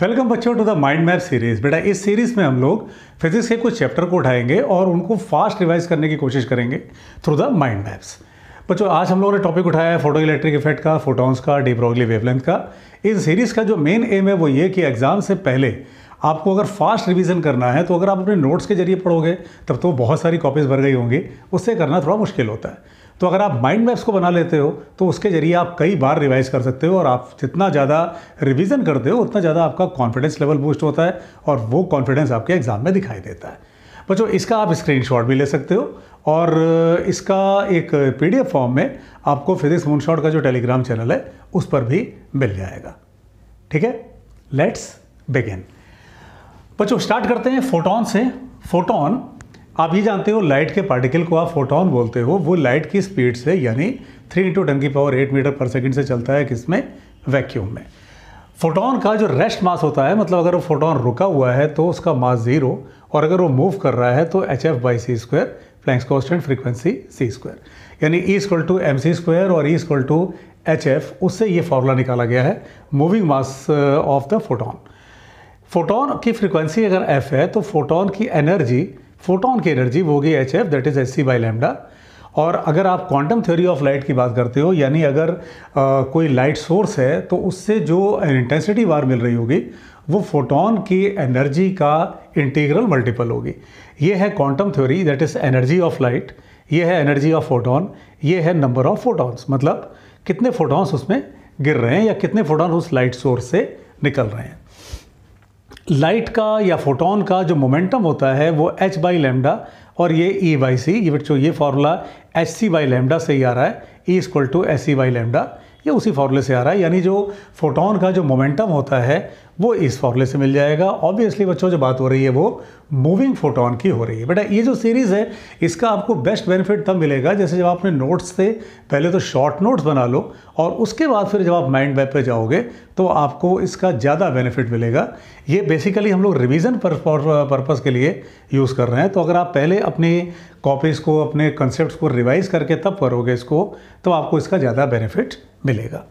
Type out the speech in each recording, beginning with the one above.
welcome बच्चों to the mind map series बेटा इस सीरीज में हम लोग फिजिक्स के कुछ चैप्टर को उठाएंगे और उनको फास्ट रिवाइज करने की कोशिश करेंगे थ्रू द माइंड मैप्स बच्चों आज हम लोगों ने टॉपिक उठाया है फोटो इलेक्ट्रिक इफेक्ट का फोटोन्स का डी वेवलेंथ का इस सीरीज का जो मेन एम है वो ये कि एग्जाम से पहले आपको अगर फास्ट रिवीजन करना है तो अगर आप अपने नोट्स के जरिए पढ़ोगे तब तो बहुत सारी कॉपीज़ भर गई होंगी उससे करना थोड़ा मुश्किल होता है तो अगर आप माइंड मैप्स को बना लेते हो तो उसके जरिए आप कई बार रिवाइज कर सकते हो और आप जितना ज़्यादा रिविज़न करते हो उतना ज़्यादा आपका कॉन्फिडेंस लेवल बूस्ट होता है और वो कॉन्फिडेंस आपके एग्ज़ाम में दिखाई देता है बच्चों इसका आप स्क्रीनशॉट भी ले सकते हो और इसका एक पीडीएफ फॉर्म में आपको फिजिक्स मूनशॉट का जो टेलीग्राम चैनल है उस पर भी मिल जाएगा ठीक है लेट्स बिगिन बच्चों स्टार्ट करते हैं फोटोन से फोटोन आप ये जानते हो लाइट के पार्टिकल को आप फोटोन बोलते हो वो लाइट की स्पीड से यानी थ्री इंटू टन की power eight metre per second से चलता है किसमें वैक्यूम में फोटोन का जो रेस्ट मास होता है मतलब अगर वो फोटोन रुका हुआ है तो उसका मास जीरो और अगर वो मूव कर रहा है तो H F by C square Planck's constant frequency C square यानी E equal to M C square और E equal to H F उससे ये फॉर्मूला निकाला गया है moving mass of the photon photon की फ्रीक्वेंसी अगर एफ है तो फोटोन की एनर्जी फोटोन की एनर्जी वो होगी H F that is S C by lambda और अगर आप क्वांटम थ्योरी ऑफ लाइट की बात करते हो यानी अगर आ, कोई लाइट सोर्स है तो उससे जो इंटेंसिटी बार मिल रही होगी वो फोटोन की एनर्जी का इंटीग्रल मल्टीपल होगी ये है quantum theory that is energy of light ये है एनर्जी ऑफ फोटोन ये है नंबर ऑफ फोटोन्स मतलब कितने फोटोन्स उसमें गिर रहे हैं या कितने फोटोन उस लाइट सोर्स से निकल रहे हैं लाइट का या फोटोन का जो मोमेंटम होता है वो एच बाई लेमडा और ये ई बाई सी ये बच्चों ये formula H C by lambda से ही आ रहा है E equal to S C by lambda ये उसी फार्मूले से आ रहा है यानी जो फोटोन का जो मोमेंटम होता है वो इस फॉर्मूले से मिल जाएगा ऑब्वियसली बच्चों जो बात हो रही है वो मूविंग फोटोन की हो रही है बेटा ये जो सीरीज़ है इसका आपको बेस्ट बेनिफिट तब मिलेगा जैसे जब आपने नोट्स से पहले तो शॉर्ट नोट्स बना लो और उसके बाद फिर जब आप माइंड मैप पे जाओगे तो आपको इसका ज़्यादा बेनिफिट मिलेगा ये बेसिकली हम लोग रिविज़न पर्पज़ के लिए यूज़ कर रहे हैं तो अगर आप पहले अपनी कॉपीज़ को अपने कंसेप्ट को रिवाइज़ करके तब करोगे इसको तो आपको इसका ज़्यादा बेनिफिट मिलेगा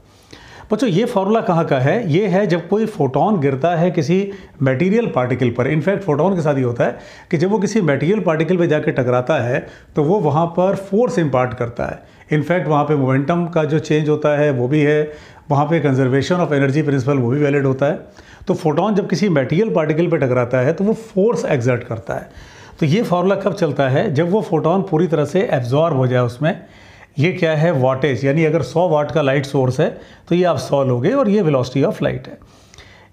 बच्चों ये फार्मूला कहाँ का है ये है जब कोई फोटोन गिरता है किसी मटेरियल पार्टिकल पर इनफैक्ट फोटोन के साथ ये होता है कि जब वो किसी मटेरियल पार्टिकल पर जाकर टकराता है तो वो वहाँ पर फोर्स इम्पार्ट करता है इनफैक्ट वहाँ पर मोमेंटम का जो चेंज होता है वो भी है वहाँ पे कंजर्वेशन ऑफ एनर्जी प्रिंसिपल वो भी वैलिड होता है तो फोटोन जब किसी मटेरियल पार्टिकल पर टकराता है तो वो फोर्स एग्जर्ट करता है तो ये फार्मूला कब चलता है जब वो फोटोन पूरी तरह से एब्जॉर्ब हो जाए उसमें ये क्या है वाटेज यानी अगर 100 वाट का लाइट सोर्स है तो ये आप 100 लोगे और ये वेलोसिटी ऑफ लाइट है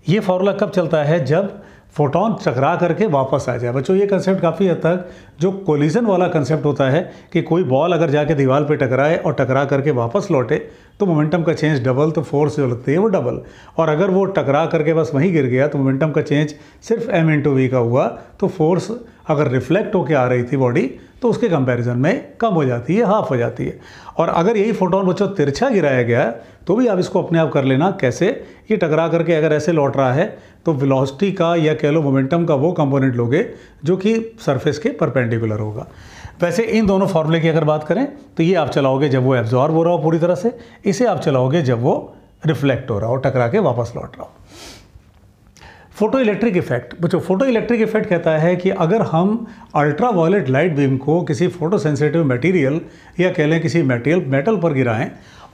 ये फार्मूला कब चलता है जब फोटोन चकरा करके वापस आ जाए बच्चों ये कंसेप्ट काफ़ी हद तक जो कोलिजन वाला कंसेप्ट होता है कि कोई बॉल अगर जाके दीवार पे टकराए और टकरा करके वापस लौटे तो मोमेंटम का चेंज डबल तो फोर्स जो लगती है वो डबल और अगर वो टकरा करके बस वहीं गिर गया तो मोमेंटम का चेंज सिर्फ एम इंटू वी का हुआ तो फोर्स अगर रिफ्लेक्ट होकर आ रही थी बॉडी तो उसके कंपैरिजन में कम हो जाती है हाफ हो जाती है और अगर यही फोटोन बच्चों तिरछा गिराया गया है तो भी आप इसको अपने आप कर लेना कैसे ये टकरा करके अगर ऐसे लौट रहा है तो वेलोसिटी का या कह लो मोमेंटम का वो कंपोनेंट लोगे जो कि सरफेस के परपेंडिकुलर होगा वैसे इन दोनों फार्मूले की अगर बात करें तो ये आप चलाओगे जब वो एब्जॉर्ब हो रहा हो पूरी तरह से इसे आप चलाओगे जब वो रिफ्लेक्ट हो रहा हो टकरा के वापस लौट रहा हो फोटो इलेक्ट्रिक इफेक्ट बच्चो फोटो इलेक्ट्रिक इफेक्ट कहता है कि अगर हम अल्ट्रा वायलेट लाइट बीम को किसी फोटो सेंसिटिव मटीरियल या कह लें किसी मेटेरियल मेटल पर गिराएं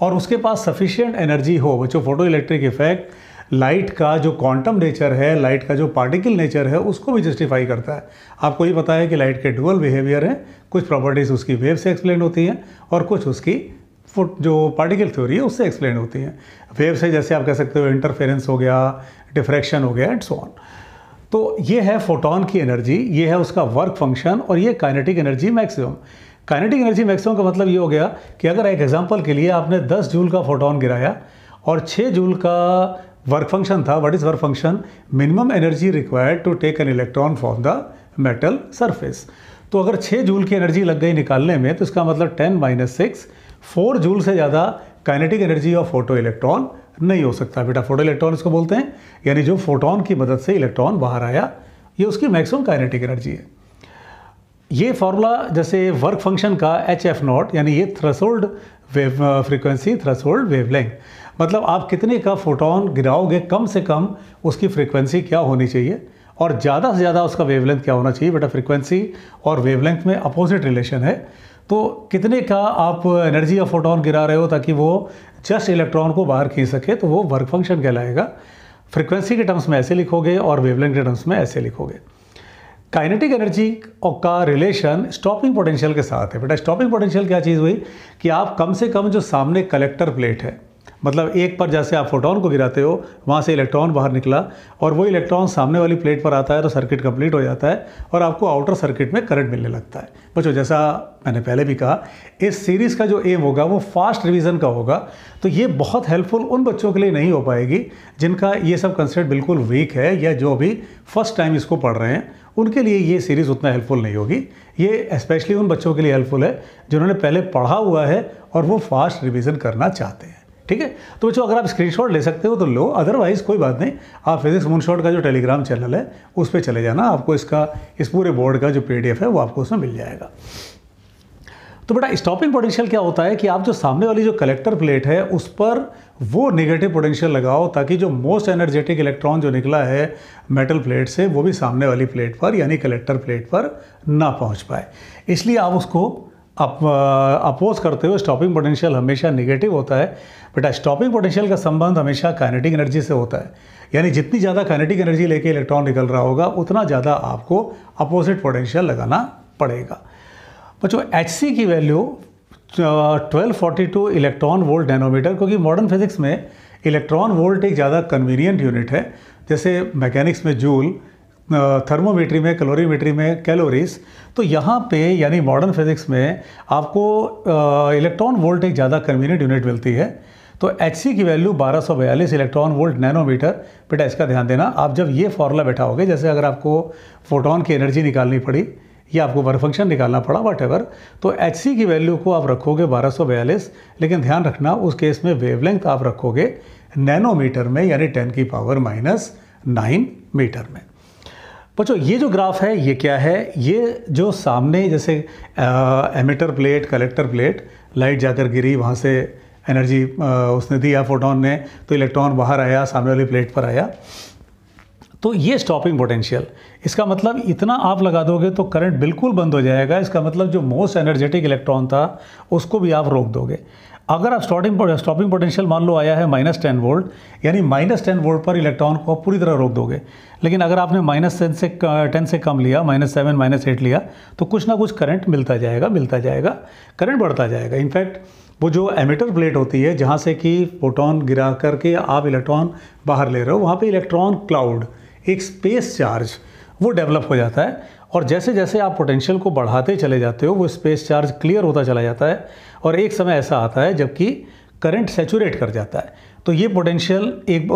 और उसके पास सफिशियंट एनर्जी हो बच्चों फोटो इलेक्ट्रिक इफेक्ट लाइट का जो क्वांटम नेचर है लाइट का जो पार्टिकल नेचर है उसको भी जस्टिफाई करता है आपको ये पता है कि लाइट के डुअल बिहेवियर हैं कुछ प्रॉपर्टीज़ उसकी वेव से एक्सप्लेन होती हैं और कुछ उसकी जो पार्टिकल थ्योरी है उससे एक्सप्लेन होती है वेव से जैसे आप कह सकते हो इंटरफेरेंस हो गया डिफ्रैक्शन हो गया एंड सो ऑन तो ये है फोटोन की एनर्जी ये है उसका वर्क फंक्शन और ये kinetic energy maximum kinetic energy maximum का मतलब ये हो गया कि अगर एक एग्जांपल के लिए आपने 10 जूल का फोटोन गिराया और 6 जूल का वर्क फंक्शन था what is work function minimum energy required to take an electron from the metal surface तो अगर 6 जूल की एनर्जी लग गई निकालने में तो इसका मतलब 10 माइनस सिक्स फोर जूल से ज़्यादा kinetic energy of photoelectron नहीं हो सकता बेटा फोटो इलेक्ट्रॉन इसको बोलते हैं यानी जो फोटोन की मदद से इलेक्ट्रॉन बाहर आया ये उसकी मैक्सिमम काइनेटिक एनर्जी है ये फार्मूला जैसे वर्क फंक्शन का एच एफ नॉट यानी ये threshold wave frequency threshold wave मतलब आप कितने का फोटोन गिराओगे कम से कम उसकी फ्रिक्वेंसी क्या होनी चाहिए और ज़्यादा से ज़्यादा उसका वेवलेंथ क्या होना चाहिए बेटा फ्रिक्वेंसी और वेवलेंथ में अपोजिट रिलेशन है तो कितने का आप एनर्जी या फोटोन गिरा रहे हो ताकि वो जस्ट इलेक्ट्रॉन को बाहर खींच सके तो वो वर्क फंक्शन कहलाएगा फ्रिक्वेंसी के टर्म्स में ऐसे लिखोगे और वेवलेंथ के टर्म्स में ऐसे लिखोगे काइनेटिक एनर्जी का रिलेशन स्टॉपिंग पोटेंशियल के साथ है बेटा स्टॉपिंग पोटेंशियल क्या चीज़ हुई कि आप कम से कम जो सामने कलेक्टर प्लेट है मतलब एक पर जैसे आप फोटोन को गिराते हो वहाँ से इलेक्ट्रॉन बाहर निकला और वो इलेक्ट्रॉन सामने वाली प्लेट पर आता है तो सर्किट कंप्लीट हो जाता है और आपको आउटर सर्किट में करंट मिलने लगता है बच्चों जैसा मैंने पहले भी कहा इस सीरीज़ का जो एम होगा वो फास्ट रिविज़न का होगा तो ये बहुत हेल्पफुल उन बच्चों के लिए नहीं हो पाएगी जिनका ये सब कंसेप्ट बिल्कुल वीक है या जो अभी फर्स्ट टाइम इसको पढ़ रहे हैं उनके लिए ये सीरीज़ उतना हेल्पफुल नहीं होगी ये स्पेशली उन बच्चों के लिए हेल्पफुल है जिन्होंने पहले पढ़ा हुआ है और वो फास्ट रिविज़न करना चाहते हैं ठीक है तो बच्चों अगर आप स्क्रीनशॉट ले सकते हो तो लो अदरवाइज कोई बात नहीं आप फिजिक्स मूनशॉट का जो टेलीग्राम चैनल है उस पर चले जाना आपको इसका इस पूरे बोर्ड का जो पी है वो आपको उसमें मिल जाएगा तो बेटा स्टॉपिंग पोटेंशियल क्या होता है कि आप जो सामने वाली जो कलेक्टर प्लेट है उस पर वो नेगेटिव पोटेंशियल लगाओ ताकि जो मोस्ट एनर्जेटिक इलेक्ट्रॉन जो निकला है मेटल प्लेट से वो भी सामने वाली प्लेट पर यानी कलेक्टर प्लेट पर ना पहुंच पाए इसलिए आप उसको अप अपोज करते हुए स्टॉपिंग पोटेंशियल हमेशा निगेटिव होता है बेटा स्टॉपिंग पोटेंशियल का संबंध हमेशा काइनेटिक एनर्जी से होता है यानी जितनी ज़्यादा काइनेटिक एनर्जी लेके इलेक्ट्रॉन निकल रहा होगा उतना ज़्यादा आपको अपोजिट पोटेंशियल लगाना पड़ेगा बच्चों एच की वैल्यू 1242 इलेक्ट्रॉन वोल्ट डेनोमीटर क्योंकि मॉडर्न फिजिक्स में इलेक्ट्रॉन वोल्ट एक ज़्यादा कन्वीनियंट यूनिट है जैसे मैकेनिक्स में जूल थर्मोमीट्री में कैलोरीमीट्री में कैलोरीज तो यहाँ पे यानी मॉडर्न फिज़िक्स में आपको इलेक्ट्रॉन वोल्ट एक ज़्यादा कन्वीनियंट यूनिट मिलती है तो एच की वैल्यू 1242 इलेक्ट्रॉन वोल्ट नैनोमीटर बेटा इसका ध्यान देना आप जब ये फॉर्मूला बैठा होगे जैसे अगर आपको फोटोन की एनर्जी निकालनी पड़ी या आपको वर्क फंक्शन निकालना पड़ा वट एवर तो एच की वैल्यू को आप रखोगे बारह लेकिन ध्यान रखना उस केस में वेवलेंथ आप रखोगे नैनोमीटर में यानी टेन की पावर माइनस नाइन मीटर में बच्चों ये जो ग्राफ है ये क्या है ये जो सामने जैसे emitter plate collector plate light जाकर गिरी वहाँ से एनर्जी उसने दिया फोटोन ने तो इलेक्ट्रॉन बाहर आया सामने वाली प्लेट पर आया तो ये स्टॉपिंग पोटेंशियल इसका मतलब इतना आप लगा दोगे तो करंट बिल्कुल बंद हो जाएगा इसका मतलब जो मोस्ट एनर्जेटिक इलेक्ट्रॉन था उसको भी आप रोक दोगे अगर आप स्टॉपिंग स्टॉपिंग पोटेंशियल मान लो आया है माइनस टेन वोल्ट यानी माइनस टेन वोल्ट पर इलेक्ट्रॉन को आप पूरी तरह रोक दोगे लेकिन अगर आपने माइनस टेन से टेन से कम लिया माइनस सेवन माइनस एट लिया तो कुछ ना कुछ करंट मिलता जाएगा मिलता जाएगा करंट बढ़ता जाएगा इनफैक्ट वो जो एमिटर प्लेट होती है जहाँ से कि फोटोन गिरा करके आप इलेक्ट्रॉन बाहर ले रहे हो वहाँ पर इलेक्ट्रॉन क्लाउड एक स्पेस चार्ज वो डेवलप हो जाता है और जैसे जैसे आप पोटेंशियल को बढ़ाते चले जाते हो वो स्पेस चार्ज क्लियर होता चला जाता है और एक समय ऐसा आता है जबकि करंट सेचूरेट कर जाता है तो ये पोटेंशियल एक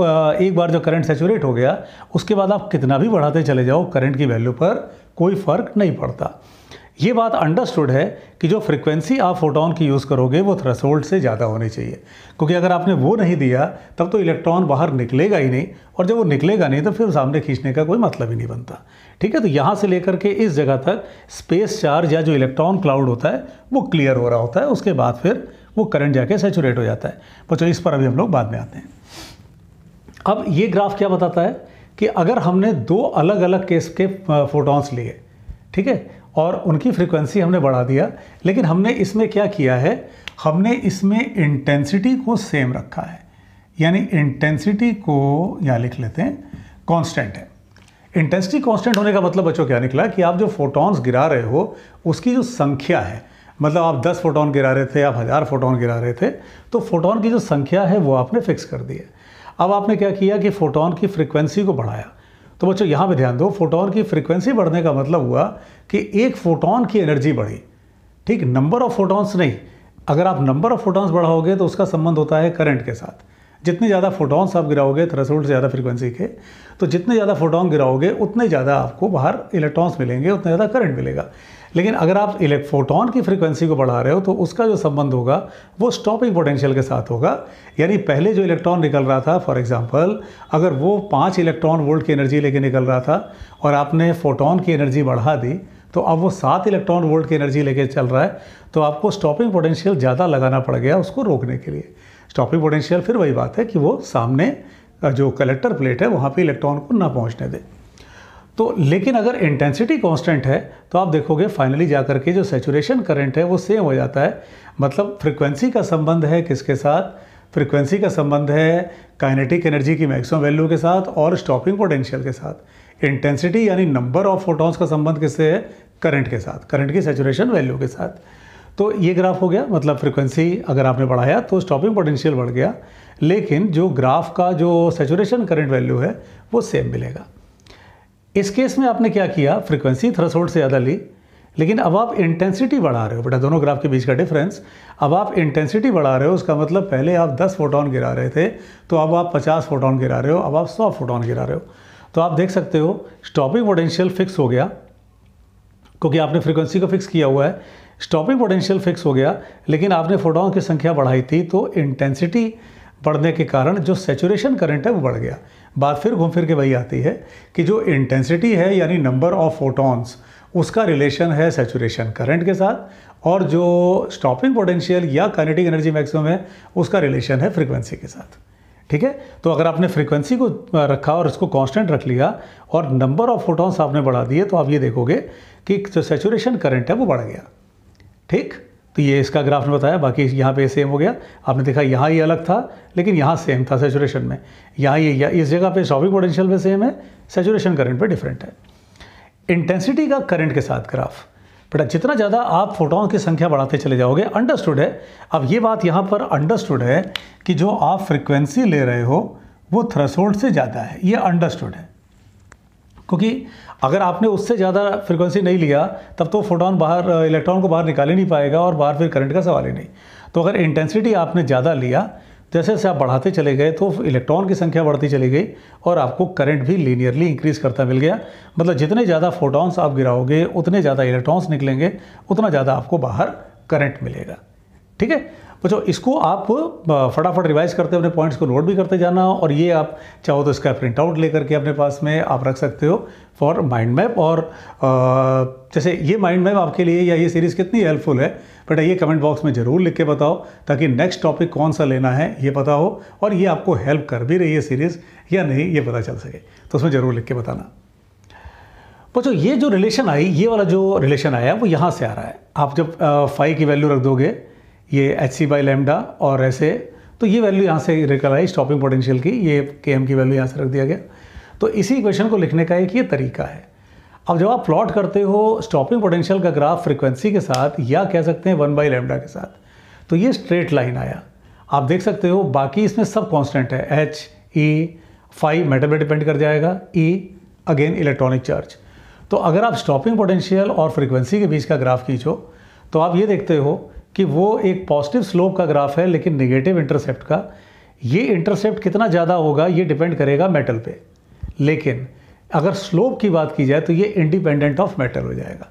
एक बार जो करंट सेचूरेट हो गया उसके बाद आप कितना भी बढ़ाते चले जाओ करंट की वैल्यू पर कोई फ़र्क नहीं पड़ता ये बात अंडरस्टूड है कि जो फ्रिक्वेंसी आप फोटोन की यूज़ करोगे वो थ्रेसोल्ड से ज़्यादा होनी चाहिए क्योंकि अगर आपने वो नहीं दिया तब तो इलेक्ट्रॉन बाहर निकलेगा ही नहीं और जब वो निकलेगा नहीं तो फिर सामने खींचने का कोई मतलब ही नहीं बनता ठीक है तो यहाँ से लेकर के इस जगह तक स्पेस चार्ज या जो इलेक्ट्रॉन क्लाउड होता है वो क्लियर हो रहा होता है उसके बाद फिर वो करंट जाके सेचुरेट हो जाता है बच्चों इस पर अभी हम लोग बाद में आते हैं अब ये ग्राफ क्या बताता है कि अगर हमने दो अलग अलग केस के फोटॉन्स लिए ठीक है और उनकी फ्रिक्वेंसी हमने बढ़ा दिया लेकिन हमने इसमें क्या किया है हमने इसमें इंटेंसिटी को सेम रखा है यानी इंटेंसिटी को यहाँ लिख लेते हैं कांस्टेंट है इंटेंसिटी कांस्टेंट होने का मतलब बच्चों क्या निकला कि आप जो फोटॉन्स गिरा रहे हो उसकी जो संख्या है मतलब आप 10 फोटोन गिरा रहे थे आप हज़ार फोटोन गिरा रहे थे तो फोटोन की जो संख्या है वो आपने फिक्स कर दी है अब आपने क्या किया कि फोटोन की फ्रिक्वेंसी को बढ़ाया तो बच्चों यहाँ पे ध्यान दो फोटोन की फ्रीक्वेंसी बढ़ने का मतलब हुआ कि एक फोटोन की एनर्जी बढ़ी ठीक नंबर ऑफ फोटोन्स नहीं अगर आप नंबर ऑफ फोटॉन्स बढ़ाओगे तो उसका संबंध होता है करंट के साथ जितने ज़्यादा फोटॉन्स आप गिराओगे थ्रेसोल्ड से ज़्यादा फ्रीक्वेंसी के तो जितने ज़्यादा फोटॉन गिराओगे उतने ज़्यादा आपको बाहर इलेक्ट्रॉन्स मिलेंगे उतने ज़्यादा करंट मिलेगा लेकिन अगर आप इलेक्ट्रोटॉन की फ्रीक्वेंसी को बढ़ा रहे हो तो उसका जो संबंध होगा वो स्टॉपिंग पोटेंशियल के साथ होगा यानी पहले जो इलेक्ट्रॉन निकल रहा था फॉर एग्जांपल अगर वो पाँच इलेक्ट्रॉन वोल्ट की एनर्जी लेके निकल रहा था और आपने फोटोन की एनर्जी बढ़ा दी तो अब वो सात इलेक्ट्रॉन वोल्ट की एनर्जी लेके चल रहा है तो आपको स्टॉपिंग पोटेंशियल ज़्यादा लगाना पड़ गया उसको रोकने के लिए स्टॉपिंग पोटेंशियल फिर वही बात है कि वो सामने जो कलेक्टर प्लेट है वहाँ पे इलेक्ट्रॉन को ना पहुँचने दे तो लेकिन अगर इंटेंसिटी कांस्टेंट है तो आप देखोगे फाइनली जाकर के जो सेचुरेशन करंट है वो सेम हो जाता है मतलब फ्रिक्वेंसी का संबंध है किसके साथ फ्रिक्वेंसी का संबंध है काइनेटिक एनर्जी की मैक्सिमम वैल्यू के साथ और स्टॉपिंग पोटेंशियल के साथ इंटेंसिटी यानी नंबर ऑफ फोटॉन्स का संबंध किससे है करंट के साथ करंट की सेचुरेशन वैल्यू के साथ तो ये ग्राफ हो गया मतलब फ्रिक्वेंसी अगर आपने बढ़ाया तो स्टॉपिंग पोटेंशियल बढ़ गया लेकिन जो ग्राफ का जो सेचुरेशन करंट वैल्यू है वो सेम मिलेगा इस केस में आपने क्या किया फ्रिक्वेंसी थ्रेसोल्ड से ज़्यादा ली लेकिन अब आप इंटेंसिटी बढ़ा रहे हो बेटा दोनों ग्राफ के बीच का डिफरेंस अब आप इंटेंसिटी बढ़ा रहे हो उसका मतलब पहले आप 10 फोटोन गिरा रहे थे तो अब आप 50 फोटोन गिरा रहे हो अब आप 100 फोटोन गिरा रहे हो तो आप देख सकते हो स्टॉपिंग पोटेंशियल फिक्स हो गया क्योंकि आपने फ्रिक्वेंसी को फिक्स किया हुआ है स्टॉपिंग पोटेंशियल फिक्स हो गया लेकिन आपने फोटोन की संख्या बढ़ाई थी तो इंटेंसिटी बढ़ने के कारण जो सेचुरेशन करंट है वो बढ़ गया बात फिर घूम फिर के वही आती है कि जो इंटेंसिटी है यानी नंबर ऑफ फोटॉन्स उसका रिलेशन है सेचुरेशन करंट के साथ और जो स्टॉपिंग पोटेंशियल या कनेटिक एनर्जी मैक्सिमम है उसका रिलेशन है फ्रीक्वेंसी के साथ ठीक है तो अगर आपने फ्रीक्वेंसी को रखा और इसको कांस्टेंट रख लिया और नंबर ऑफ फोटॉन्स आपने बढ़ा दिए तो आप ये देखोगे कि जो सेचुरेशन करंट है वो बढ़ गया ठीक तो ये इसका ग्राफ ने बताया बाकी यहाँ पे सेम हो गया आपने देखा यहाँ ये अलग था लेकिन यहाँ सेम था सेचुरेशन में यहाँ ये इस जगह पे सॉविंग पोटेंशियल में सेम है सेचुरेशन करंट पे डिफरेंट है इंटेंसिटी का करंट के साथ ग्राफ बेटा जितना ज़्यादा आप फोटोन की संख्या बढ़ाते चले जाओगे अंडरस्टूड है अब ये बात यहाँ पर अंडरस्टूड है कि जो आप फ्रिक्वेंसी ले रहे हो वो थ्रेसोल्ड से ज़्यादा है ये अंडरस्टूड है क्योंकि अगर आपने उससे ज़्यादा फ्रिक्वेंसी नहीं लिया तब तो फोटोन बाहर इलेक्ट्रॉन को बाहर निकाल ही नहीं पाएगा और बाहर फिर करंट का सवाल ही नहीं तो अगर इंटेंसिटी आपने ज़्यादा लिया जैसे जैसे आप बढ़ाते चले गए तो इलेक्ट्रॉन की संख्या बढ़ती चली गई और आपको करंट भी लीनियरली इंक्रीज करता मिल गया मतलब जितने ज़्यादा फोटॉन्स आप गिराओगे उतने ज़्यादा इलेक्ट्रॉन्स निकलेंगे उतना ज़्यादा आपको बाहर करंट मिलेगा ठीक है बच्चों अच्छा, इसको आप फटाफट रिवाइज करते अपने पॉइंट्स को नोट भी करते जाना और ये आप चाहो तो इसका प्रिंट आउट लेकर के अपने पास में आप रख सकते हो फॉर माइंड मैप और जैसे ये माइंड मैप आपके लिए या ये सीरीज़ कितनी हेल्पफुल है बेटा ये कमेंट बॉक्स में ज़रूर लिख के बताओ ताकि नेक्स्ट टॉपिक कौन सा लेना है ये पता हो और ये आपको हेल्प कर भी रही है सीरीज़ या नहीं ये पता चल सके तो उसमें ज़रूर लिख के बताना बच्चों अच्छा, ये जो रिलेशन आई ये वाला जो रिलेशन आया वो यहाँ से आ रहा है आप जब फाइव की वैल्यू रख दोगे ये एच सी बाई लेमडा और ऐसे तो ये वैल्यू यहाँ से रिकल आई स्टॉपिंग पोटेंशियल की ये के एम की वैल्यू यहाँ से रख दिया गया तो इसी इक्वेशन को लिखने का एक ये तरीका है अब जब आप प्लॉट करते हो स्टॉपिंग पोटेंशियल का ग्राफ फ्रिक्वेंसी के साथ या कह सकते हैं वन बाई लेमडा के साथ तो ये स्ट्रेट लाइन आया आप देख सकते हो बाकी इसमें सब कॉन्स्टेंट है एच ई फाइव मेटल पर डिपेंड कर जाएगा ई अगेन इलेक्ट्रॉनिक चार्ज तो अगर आप स्टॉपिंग पोटेंशियल और फ्रिक्वेंसी के बीच का ग्राफ खींचो तो आप ये देखते हो कि वो एक पॉजिटिव स्लोप का ग्राफ है लेकिन नेगेटिव इंटरसेप्ट का ये इंटरसेप्ट कितना ज़्यादा होगा ये डिपेंड करेगा मेटल पे लेकिन अगर स्लोप की बात की जाए तो ये इंडिपेंडेंट ऑफ मेटल हो जाएगा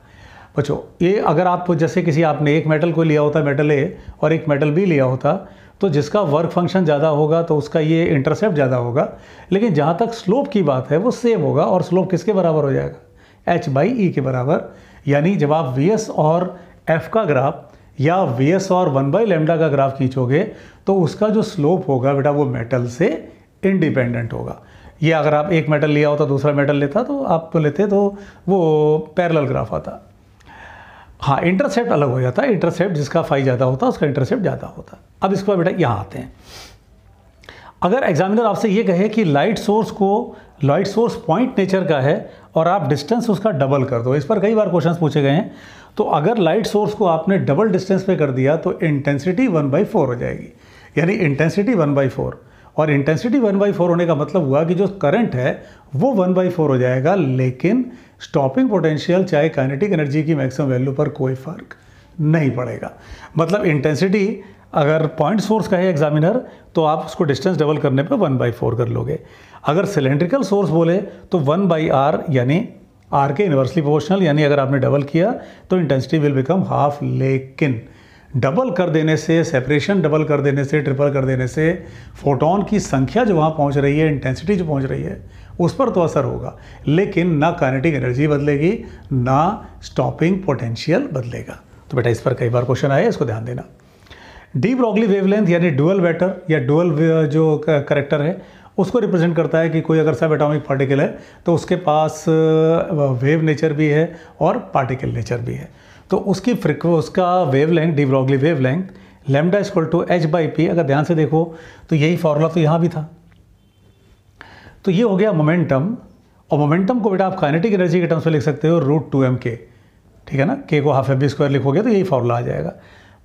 बच्चों ये अगर आप जैसे किसी आपने एक मेटल को लिया होता मेटल ए और एक मेटल बी लिया होता तो जिसका वर्क फंक्शन ज़्यादा होगा तो उसका ये इंटरसेप्ट ज़्यादा होगा लेकिन जहाँ तक स्लोप की बात है वो सेम होगा और स्लोप किसके बराबर हो जाएगा एच बाई ई के बराबर यानी जब आप वी एस और एफ का ग्राफ या वी एस और वन बाई लेमडा का ग्राफ खींचोगे तो उसका जो स्लोप होगा बेटा वो मेटल से इंडिपेंडेंट होगा ये अगर आप एक मेटल लिया होता दूसरा मेटल लेता तो आप तो लेते तो वो पैरेलल ग्राफ आता हाँ इंटरसेप्ट अलग हो जाता है इंटरसेप्ट जिसका फाई ज़्यादा होता है उसका इंटरसेप्ट ज़्यादा होता है अब इसके बाद बेटा यहाँ आते हैं अगर एग्जामिनर आपसे ये कहे कि लाइट सोर्स को लाइट सोर्स पॉइंट नेचर का है और आप डिस्टेंस उसका डबल कर दो इस पर कई बार क्वेश्चंस पूछे गए हैं तो अगर लाइट सोर्स को आपने डबल डिस्टेंस पे कर दिया तो इंटेंसिटी वन बाई फोर हो जाएगी यानी इंटेंसिटी वन बाई फोर और इंटेंसिटी वन बाई फोर होने का मतलब हुआ कि जो करंट है वो वन बाई फोर हो जाएगा लेकिन स्टॉपिंग पोटेंशियल चाहे काइनेटिक एनर्जी की मैक्सिमम वैल्यू पर कोई फर्क नहीं पड़ेगा मतलब इंटेंसिटी अगर पॉइंट सोर्स का है एग्जामिनर तो आप उसको डिस्टेंस डबल करने पर वन बाई फोर कर लोगे अगर सिलेंड्रिकल सोर्स बोले तो वन बाई आर यानी आर के इन्वर्सली प्रोपोर्शनल यानी अगर आपने डबल किया तो इंटेंसिटी विल बिकम हाफ लेकिन डबल कर देने से सेपरेशन डबल कर देने से ट्रिपल कर देने से फोटोन की संख्या जो वहाँ पहुँच रही है इंटेंसिटी जो पहुँच रही है उस पर तो असर होगा लेकिन ना कानेटिक एनर्जी बदलेगी ना स्टॉपिंग पोटेंशियल बदलेगा तो बेटा इस पर कई बार क्वेश्चन आए इसको ध्यान देना डी ब्रॉगली वेवलेंथ यानी डुअल वेटर या डुअल जो करेक्टर है उसको रिप्रेजेंट करता है कि कोई अगर सब एटॉमिक पार्टिकल है तो उसके पास वेव नेचर भी है और पार्टिकल नेचर भी है तो उसकी फ्रिक्व उसका wavelength de Broglie wavelength lambda is equal to H by P अगर ध्यान से देखो तो यही फार्मूला तो यहाँ भी था तो ये हो गया मोमेंटम और मोमेंटम को बेटा आप काइनेटिक एनर्जी के टर्म्स में लिख सकते हो रूट टू एम के ठीक है ना के को हाफ एम बी स्क्वायर लिखोगे तो यही फार्मूला आ जाएगा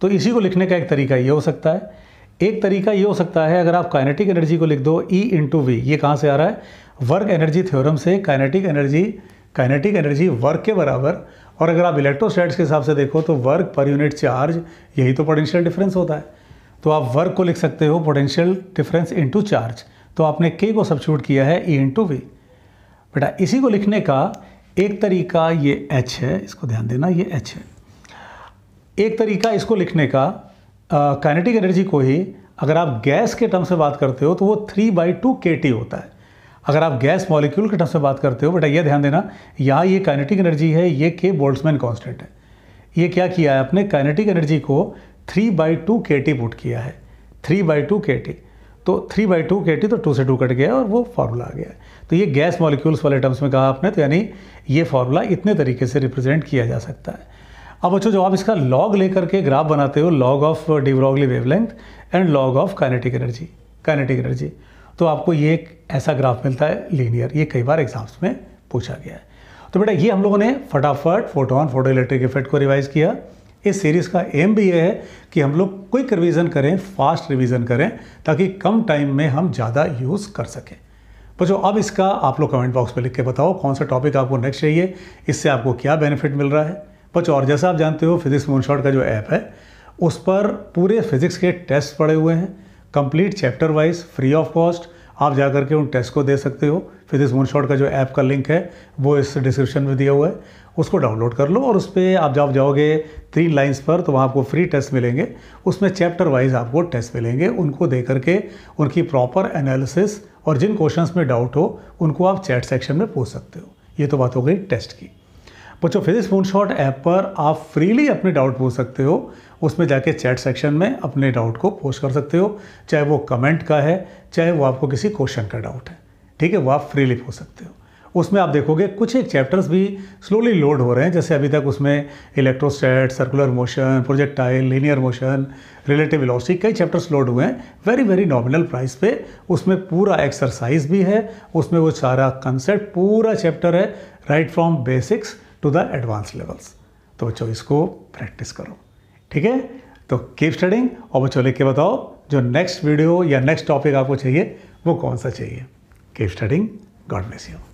तो इसी को लिखने का एक तरीका ये हो सकता है एक तरीका ये हो सकता है अगर आप काइनेटिक एनर्जी को लिख दो ई इंटू वी ये कहाँ से आ रहा है वर्क एनर्जी थ्योरम से kinetic energy kinetic energy work के बराबर और अगर आप इलेक्ट्रोस्टैट्स के हिसाब से देखो तो वर्क पर यूनिट चार्ज यही तो पोटेंशियल डिफरेंस होता है तो आप वर्क को लिख सकते हो पोटेंशियल डिफरेंस इंटू चार्ज तो आपने के को सब्सिट्यूट किया है ई इंटू वी बेटा इसी को लिखने का एक तरीका ये एच है इसको ध्यान देना ये एच है एक तरीका इसको लिखने का काइनेटिक एनर्जी को ही अगर आप गैस के टर्म से बात करते हो तो वो three by two K T होता है अगर आप गैस मॉलिक्यूल के टर्म से बात करते हो बेटा ये ध्यान देना यहाँ ये काइनेटिक एनर्जी है ये के बोल्ट्समैन कॉन्स्टेंट है ये क्या किया है अपने काइनेटिक एनर्जी को three by two K T put किया है three by two K T तो three by two K T तो टू से टू कट गया और वो फार्मूला आ गया तो ये गैस मॉलिक्यूल्स वाले टर्म्स में कहा आपने तो यानी ये फार्मूला इतने तरीके से रिप्रेजेंट किया जा सकता है अब बच्चों जब आप इसका लॉग लेकर के ग्राफ बनाते हो log of de Broglie wavelength and log of kinetic energy kinetic energy तो आपको ये एक ऐसा ग्राफ मिलता है लीनियर ये कई बार एग्जाम्स में पूछा गया है तो बेटा ये हम लोगों ने फटाफट फोटोन फोटो इलेक्ट्रिक इफेक्ट को रिवाइज किया इस सीरीज़ का एम भी ये है कि हम लोग क्विक रिवीजन करें फास्ट रिवीजन करें ताकि कम टाइम में हम ज़्यादा यूज़ कर सकें बच्चों अब इसका आप लोग कमेंट बॉक्स में लिख के बताओ कौन सा टॉपिक आपको नेक्स्ट चाहिए इससे आपको क्या बेनिफिट मिल रहा है कुछ और जैसा आप जानते हो फिज़िक्स मूनशॉट का जो ऐप है उस पर पूरे फिज़िक्स के टेस्ट पड़े हुए हैं complete chapter wise free of cost आप जा के उन टेस्ट को दे सकते हो फिजिक्स मूनशॉट का जो ऐप का लिंक है वो इस डिस्क्रिप्शन में दिया हुआ है उसको डाउनलोड कर लो और उस पर आप जब जाओगे थ्री लाइंस पर तो वहाँ आपको फ्री टेस्ट मिलेंगे उसमें चैप्टर वाइज आपको टेस्ट मिलेंगे उनको दे करके उनकी प्रॉपर एनालिसिस और जिन क्वेश्चंस में डाउट हो उनको आप चैट सेक्शन में पूछ सकते हो ये तो बात हो गई टेस्ट की बच्चों फिजिक्स मूनशॉट ऐप पर आप फ्रीली अपने डाउट पूछ सकते हो उसमें जाके चैट सेक्शन में अपने डाउट को पोस्ट कर सकते हो चाहे वो कमेंट का है चाहे वो आपको किसी क्वेश्चन का डाउट है ठीक है वो आप फ्रीली पूछ सकते हो उसमें आप देखोगे कुछ एक चैप्टर्स भी स्लोली लोड हो रहे हैं जैसे अभी तक उसमें electrostatic circular motion projectile linear motion relative velocity कई चैप्टर्स लोड हुए हैं वेरी वेरी नॉमिनल प्राइस पे उसमें पूरा एक्सरसाइज भी है उसमें वो सारा कंसेप्ट पूरा चैप्टर है right from basics to the advance levels तो बच्चों इसको प्रैक्टिस करो ठीक है तो कीप स्टडिंग और बच्चों के बताओ जो नेक्स्ट वीडियो या नेक्स्ट टॉपिक आपको चाहिए वो कौन सा चाहिए keep studying God bless you